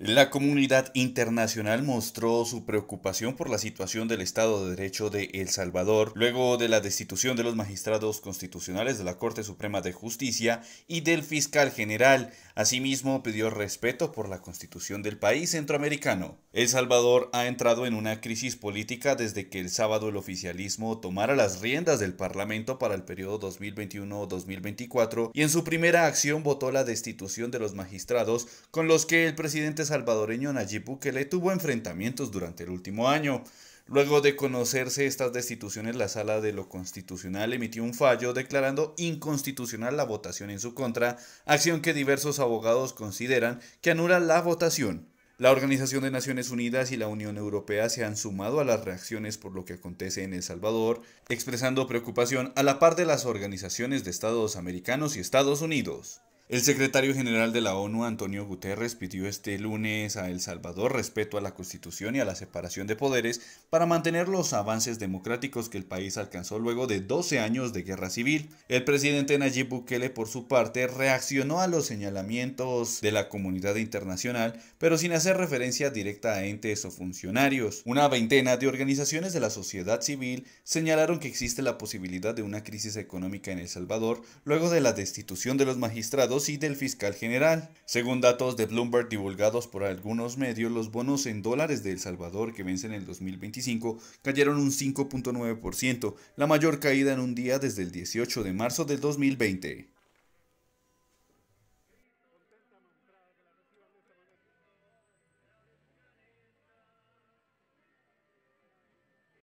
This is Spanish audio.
La comunidad internacional mostró su preocupación por la situación del Estado de Derecho de El Salvador luego de la destitución de los magistrados constitucionales de la Corte Suprema de Justicia y del fiscal general. Asimismo, pidió respeto por la constitución del país centroamericano. El Salvador ha entrado en una crisis política desde que el sábado el oficialismo tomara las riendas del Parlamento para el periodo 2021-2024 y en su primera acción votó la destitución de los magistrados con los que el presidente salvadoreño Nayib Bukele tuvo enfrentamientos durante el último año. Luego de conocerse estas destituciones, la Sala de lo Constitucional emitió un fallo declarando inconstitucional la votación en su contra, acción que diversos abogados consideran que anula la votación. La Organización de Naciones Unidas y la Unión Europea se han sumado a las reacciones por lo que acontece en El Salvador, expresando preocupación a la par de las organizaciones de Estados americanos y Estados Unidos. El secretario general de la ONU, Antonio Guterres, pidió este lunes a El Salvador respeto a la Constitución y a la separación de poderes para mantener los avances democráticos que el país alcanzó luego de 12 años de guerra civil. El presidente Nayib Bukele, por su parte, reaccionó a los señalamientos de la comunidad internacional, pero sin hacer referencia directa a entes o funcionarios. Una veintena de organizaciones de la sociedad civil señalaron que existe la posibilidad de una crisis económica en El Salvador luego de la destitución de los magistrados y del fiscal general. Según datos de Bloomberg divulgados por algunos medios, los bonos en dólares de El Salvador que vencen en el 2025 cayeron un 5.9%, la mayor caída en un día desde el 18 de marzo del 2020.